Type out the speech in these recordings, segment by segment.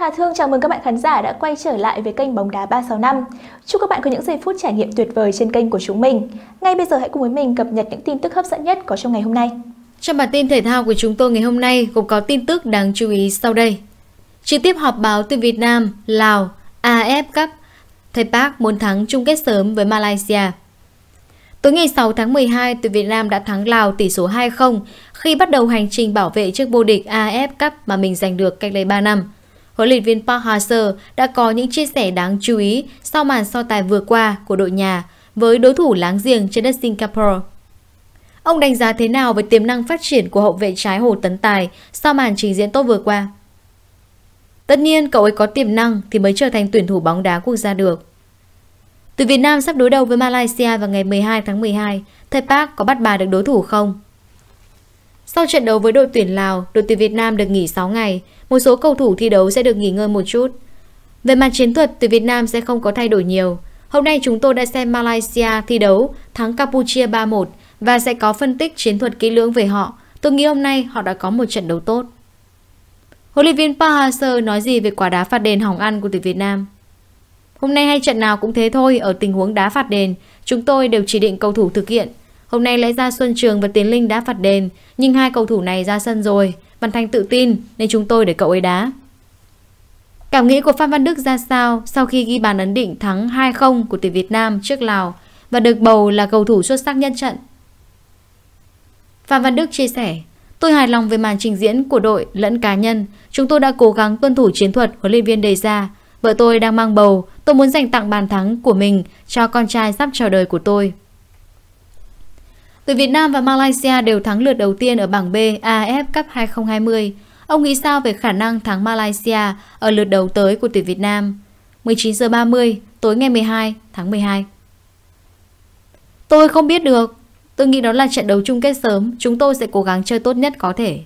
Hà Thương chào mừng các bạn khán giả đã quay trở lại với kênh Bóng đá 365. Chúc các bạn có những giây phút trải nghiệm tuyệt vời trên kênh của chúng mình. Ngay bây giờ hãy cùng với mình cập nhật những tin tức hấp dẫn nhất có trong ngày hôm nay. Trong bản tin thể thao của chúng tôi ngày hôm nay gồm có tin tức đáng chú ý sau đây. Trực tiếp họp báo từ Việt Nam, Lào, AF Cup, Thầy Park muốn thắng chung kết sớm với Malaysia. Tối ngày 6 tháng 12, tuyển Việt Nam đã thắng Lào tỷ số 2-0 khi bắt đầu hành trình bảo vệ trước vô địch AF Cup mà mình giành được cách đây 3 năm huấn luyện viên Park Hang-seo đã có những chia sẻ đáng chú ý sau màn so tài vừa qua của đội nhà với đối thủ láng giềng trên đất Singapore. Ông đánh giá thế nào về tiềm năng phát triển của hậu vệ trái Hồ Tấn Tài sau màn trình diễn tốt vừa qua? Tất nhiên cậu ấy có tiềm năng thì mới trở thành tuyển thủ bóng đá quốc gia được. Từ Việt Nam sắp đối đầu với Malaysia vào ngày 12 tháng 12, thầy Park có bắt bà được đối thủ không? Sau trận đấu với đội tuyển Lào, đội tuyển Việt Nam được nghỉ 6 ngày, một số cầu thủ thi đấu sẽ được nghỉ ngơi một chút. Về mặt chiến thuật, tuyển Việt Nam sẽ không có thay đổi nhiều. Hôm nay chúng tôi đã xem Malaysia thi đấu, thắng Campuchia 3-1 và sẽ có phân tích chiến thuật kỹ lưỡng về họ. Tôi nghĩ hôm nay họ đã có một trận đấu tốt. Huấn luyện viên Park Hang-seo nói gì về quả đá phạt đền hỏng ăn của tuyển Việt Nam? Hôm nay hay trận nào cũng thế thôi, ở tình huống đá phạt đền, chúng tôi đều chỉ định cầu thủ thực hiện. Hôm nay lấy ra Xuân Trường và Tiến Linh đã phạt đền, nhưng hai cầu thủ này ra sân rồi. Văn Thành tự tin nên chúng tôi để cậu ấy đá. Cảm nghĩ của Phan Văn Đức ra sao sau khi ghi bàn ấn định thắng 2-0 của tuyển Việt Nam trước Lào và được bầu là cầu thủ xuất sắc nhân trận? Phan Văn Đức chia sẻ, Tôi hài lòng về màn trình diễn của đội lẫn cá nhân. Chúng tôi đã cố gắng tuân thủ chiến thuật huấn luyện viên đề ra. Vợ tôi đang mang bầu, tôi muốn dành tặng bàn thắng của mình cho con trai sắp chào đời của tôi. Từ Việt Nam và Malaysia đều thắng lượt đầu tiên ở bảng B AF Cup 2020. Ông nghĩ sao về khả năng thắng Malaysia ở lượt đầu tới của tuyển Việt Nam? 19 h 30 tối ngày 12 tháng 12. Tôi không biết được. Tôi nghĩ đó là trận đấu chung kết sớm. Chúng tôi sẽ cố gắng chơi tốt nhất có thể.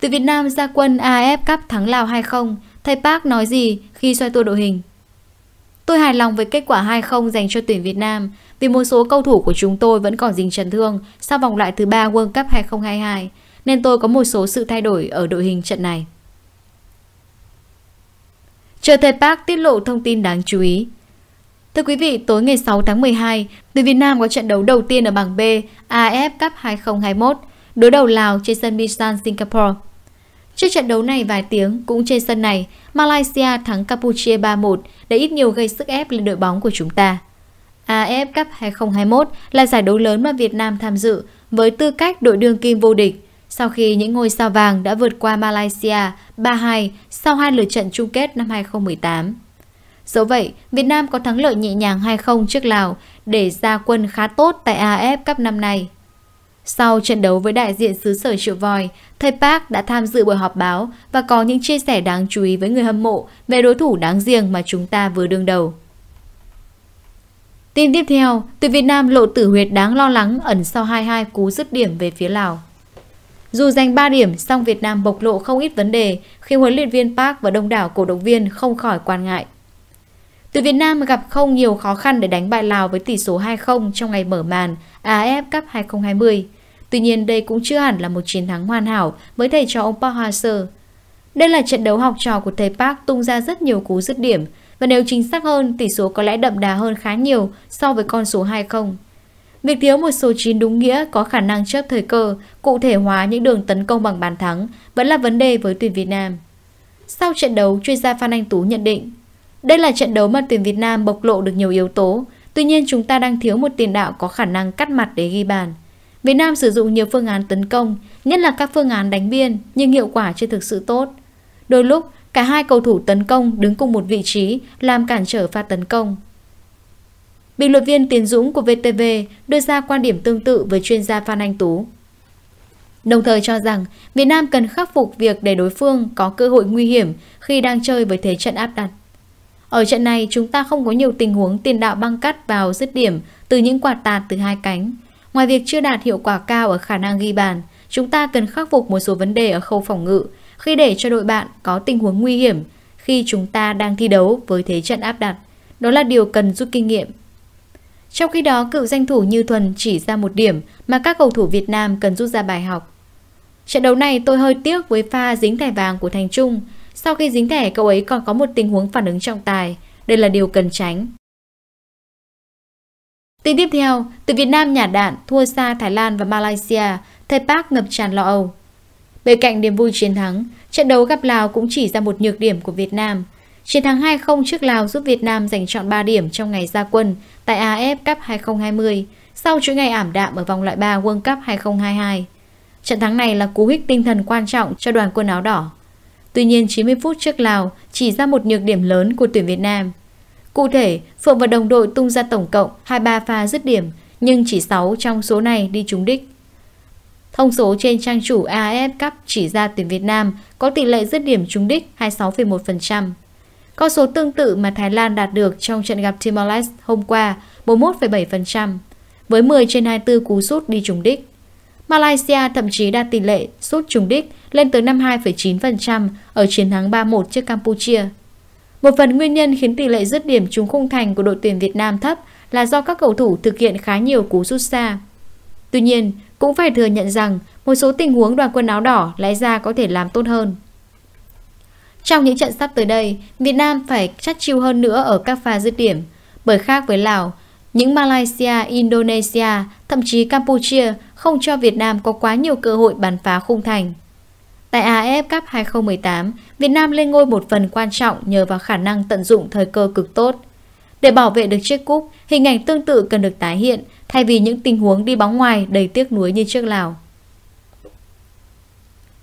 Từ Việt Nam ra quân AF Cup thắng Lào hay không? Thầy Park nói gì khi xoay tua đội hình? Tôi hài lòng với kết quả 2-0 dành cho tuyển Việt Nam vì một số cầu thủ của chúng tôi vẫn còn dính chấn thương sau vòng loại thứ 3 World Cup 2022 nên tôi có một số sự thay đổi ở đội hình trận này. Trợ thầy Park tiết lộ thông tin đáng chú ý. Thưa quý vị, tối ngày 6 tháng 12, tuyển Việt Nam có trận đấu đầu tiên ở bảng B AF Cup 2021, đối đầu Lào trên sân Bishan, Singapore. Trước trận đấu này vài tiếng, cũng trên sân này, Malaysia thắng Campuchia 3-1 để ít nhiều gây sức ép lên đội bóng của chúng ta. AF Cup 2021 là giải đấu lớn mà Việt Nam tham dự với tư cách đội đương kim vô địch sau khi những ngôi sao vàng đã vượt qua Malaysia 3-2 sau hai lượt trận chung kết năm 2018. Dẫu vậy, Việt Nam có thắng lợi nhẹ nhàng 2-0 trước Lào để ra quân khá tốt tại AF Cup năm nay. Sau trận đấu với đại diện xứ sở triệu voi, thầy Park đã tham dự buổi họp báo và có những chia sẻ đáng chú ý với người hâm mộ về đối thủ đáng riêng mà chúng ta vừa đương đầu. Tin tiếp theo, tuyển Việt Nam lộ tử huyệt đáng lo lắng ẩn sau 22 cú dứt điểm về phía Lào. Dù giành 3 điểm, song Việt Nam bộc lộ không ít vấn đề khi huấn luyện viên Park và đông đảo cổ động viên không khỏi quan ngại. Tuyển Việt Nam gặp không nhiều khó khăn để đánh bại Lào với tỷ số 2-0 trong ngày mở màn AFF Cup 2020. Tuy nhiên đây cũng chưa hẳn là một chiến thắng hoàn hảo với thầy trò ông Park Ha-seo. Đây là trận đấu học trò của thầy Park tung ra rất nhiều cú dứt điểm và nếu chính xác hơn, tỷ số có lẽ đậm đà hơn khá nhiều so với con số 2-0. Việc thiếu một số 9 đúng nghĩa có khả năng chớp thời cơ, cụ thể hóa những đường tấn công bằng bàn thắng vẫn là vấn đề với tuyển Việt Nam. Sau trận đấu, chuyên gia Phan Anh Tú nhận định Đây là trận đấu mà tuyển Việt Nam bộc lộ được nhiều yếu tố, tuy nhiên chúng ta đang thiếu một tiền đạo có khả năng cắt mặt để ghi bàn. Việt Nam sử dụng nhiều phương án tấn công, nhất là các phương án đánh biên, nhưng hiệu quả chưa thực sự tốt. Đôi lúc, cả hai cầu thủ tấn công đứng cùng một vị trí làm cản trở pha tấn công. Bình luận viên Tiến Dũng của VTV đưa ra quan điểm tương tự với chuyên gia Phan Anh Tú. Đồng thời cho rằng Việt Nam cần khắc phục việc để đối phương có cơ hội nguy hiểm khi đang chơi với thế trận áp đặt. Ở trận này chúng ta không có nhiều tình huống tiền đạo băng cắt vào dứt điểm từ những quả tạt từ hai cánh, Ngoài việc chưa đạt hiệu quả cao ở khả năng ghi bàn, chúng ta cần khắc phục một số vấn đề ở khâu phòng ngự khi để cho đội bạn có tình huống nguy hiểm khi chúng ta đang thi đấu với thế trận áp đặt. Đó là điều cần rút kinh nghiệm. Trong khi đó, cựu danh thủ Như Thuần chỉ ra một điểm mà các cầu thủ Việt Nam cần rút ra bài học. Trận đấu này tôi hơi tiếc với pha dính thẻ vàng của Thành Trung. Sau khi dính thẻ, cậu ấy còn có một tình huống phản ứng trọng tài. Đây là điều cần tránh. Tin tiếp theo, từ Việt Nam nhả đạn thua xa Thái Lan và Malaysia, thầy Park ngập tràn lo âu. Bên cạnh niềm vui chiến thắng, trận đấu gặp Lào cũng chỉ ra một nhược điểm của Việt Nam. Chiến thắng 2-0 trước Lào giúp Việt Nam giành chọn 3 điểm trong ngày ra quân tại AF Cup 2020, sau chuỗi ngày ảm đạm ở vòng loại 3 World Cup 2022. Trận thắng này là cú hích tinh thần quan trọng cho đoàn quân áo đỏ. Tuy nhiên 90 phút trước Lào chỉ ra một nhược điểm lớn của tuyển Việt Nam – Cụ thể, Phượng và đồng đội tung ra tổng cộng 23 pha dứt điểm, nhưng chỉ 6 trong số này đi trúng đích. Thông số trên trang chủ AF Cup chỉ ra tuyển Việt Nam có tỷ lệ dứt điểm trúng đích 26,1%. Con số tương tự mà Thái Lan đạt được trong trận gặp Timor Leste hôm qua 41,7%, với 10 trên 24 cú sút đi trúng đích. Malaysia thậm chí đạt tỷ lệ sút trúng đích lên tới 52,9% ở chiến thắng 3-1 trước Campuchia. Một phần nguyên nhân khiến tỷ lệ dứt điểm trúng khung thành của đội tuyển Việt Nam thấp là do các cầu thủ thực hiện khá nhiều cú rút xa. Tuy nhiên, cũng phải thừa nhận rằng một số tình huống đoàn quân áo đỏ lẽ ra có thể làm tốt hơn. Trong những trận sắp tới đây, Việt Nam phải chắc chiêu hơn nữa ở các pha dứt điểm. Bởi khác với Lào, những Malaysia, Indonesia, thậm chí Campuchia không cho Việt Nam có quá nhiều cơ hội bắn phá khung thành. Tại AF Cup 2018, Việt Nam lên ngôi một phần quan trọng nhờ vào khả năng tận dụng thời cơ cực tốt. Để bảo vệ được chiếc cúp, hình ảnh tương tự cần được tái hiện thay vì những tình huống đi bóng ngoài đầy tiếc nuối như trước Lào.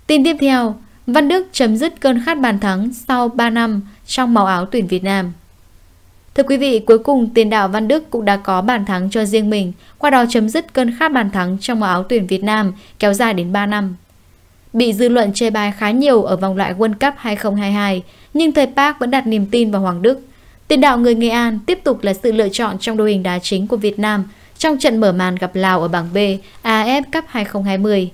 Tin tiếp theo, Văn Đức chấm dứt cơn khát bàn thắng sau 3 năm trong màu áo tuyển Việt Nam. Thưa quý vị, cuối cùng tiền đạo Văn Đức cũng đã có bàn thắng cho riêng mình, qua đó chấm dứt cơn khát bàn thắng trong màu áo tuyển Việt Nam kéo dài đến 3 năm. Bị dư luận chê bai khá nhiều ở vòng loại World Cup 2022, nhưng thầy Park vẫn đặt niềm tin vào Hoàng Đức. Tiền đạo người Nghệ An tiếp tục là sự lựa chọn trong đội hình đá chính của Việt Nam trong trận mở màn gặp Lào ở bảng B AF Cup 2020.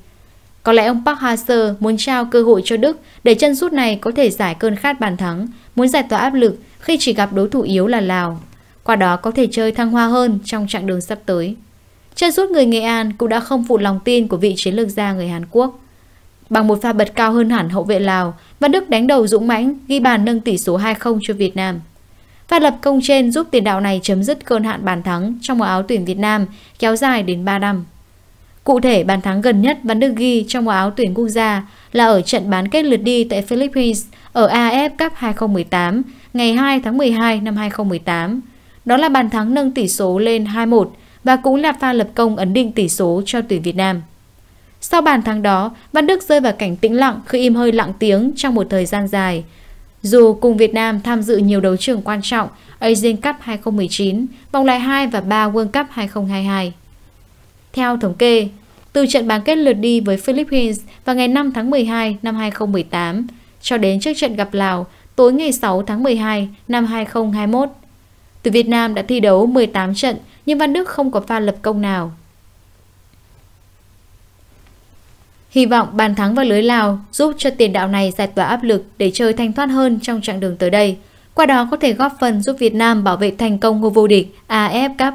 Có lẽ ông Park Hang-seo muốn trao cơ hội cho Đức để chân sút này có thể giải cơn khát bàn thắng, muốn giải tỏa áp lực khi chỉ gặp đối thủ yếu là Lào. Qua đó có thể chơi thăng hoa hơn trong chặng đường sắp tới. Chân sút người Nghệ An cũng đã không phụ lòng tin của vị chiến lược gia người Hàn Quốc. Bằng một pha bật cao hơn hẳn hậu vệ Lào, Văn Đức đánh đầu dũng mãnh, ghi bàn nâng tỷ số 2-0 cho Việt Nam. Pha lập công trên giúp tiền đạo này chấm dứt cơn hạn bàn thắng trong màu áo tuyển Việt Nam kéo dài đến 3 năm. Cụ thể, bàn thắng gần nhất Văn Đức ghi trong màu áo tuyển quốc gia là ở trận bán kết lượt đi tại Philippines ở AF Cup 2018 ngày 2 tháng 12 năm 2018. Đó là bàn thắng nâng tỷ số lên 2-1 và cũng là pha lập công ấn định tỷ số cho tuyển Việt Nam. Sau bàn thắng đó, Văn Đức rơi vào cảnh tĩnh lặng khi im hơi lặng tiếng trong một thời gian dài. Dù cùng Việt Nam tham dự nhiều đấu trường quan trọng Asian Cup 2019, vòng loại 2 và 3 World Cup 2022. Theo thống kê, từ trận bán kết lượt đi với Philippines vào ngày 5 tháng 12 năm 2018 cho đến trước trận gặp Lào tối ngày 6 tháng 12 năm 2021, từ Việt Nam đã thi đấu 18 trận nhưng Văn Đức không có pha lập công nào. Hy vọng bàn thắng vào lưới Lào giúp cho tiền đạo này giải tỏa áp lực để chơi thanh thoát hơn trong chặng đường tới đây. Qua đó có thể góp phần giúp Việt Nam bảo vệ thành công ngôi vô địch AF Cup